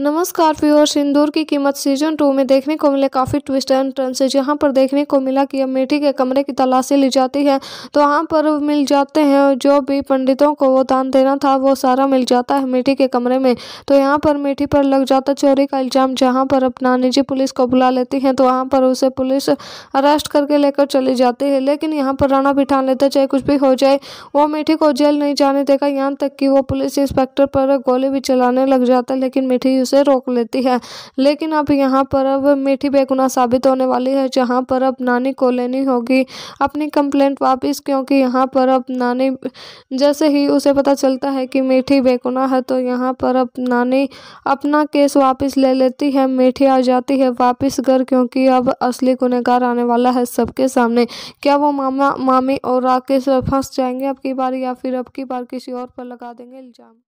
नमस्कार प्योर सिंदूर की कीमत सीजन टू में देखने को मिले काफ़ी ट्विस्ट एंड टर्न से जहाँ पर देखने को मिला कि अमेठी के कमरे की तलाशी ली जाती है तो वहाँ पर मिल जाते हैं जो भी पंडितों को वो दान देना था वो सारा मिल जाता है अमेठी के कमरे में तो यहाँ पर अमेठी पर लग जाता चोरी का इल्ज़ाम जहाँ पर अपना निजी पुलिस को बुला लेती हैं तो वहाँ पर उसे पुलिस अरेस्ट करके लेकर चली जाती है लेकिन यहाँ पर राणा बिठान लेता चाहे कुछ भी हो जाए वो अमेठी को जेल नहीं जाने देगा यहाँ तक कि वो पुलिस इंस्पेक्टर पर गोली भी चलाने लग जाता लेकिन मीठी उसे रोक लेती है लेकिन अब यहाँ पर अब मीठी बेगुना साबित होने वाली है जहाँ पर अब नानी को लेनी होगी अपनी कंप्लेंट वापस क्योंकि यहाँ पर अब नानी जैसे ही उसे पता चलता है कि मीठी बेगुना है तो यहाँ पर अब नानी अपना केस वापस ले लेती है मीठी आ जाती है वापस घर क्योंकि अब असली गुनहगार आने वाला है सबके सामने क्या वो मामा मामी और राकेश फंस जाएंगे अब की बार या फिर अब की बार किसी और पर लगा देंगे इल्ज़ाम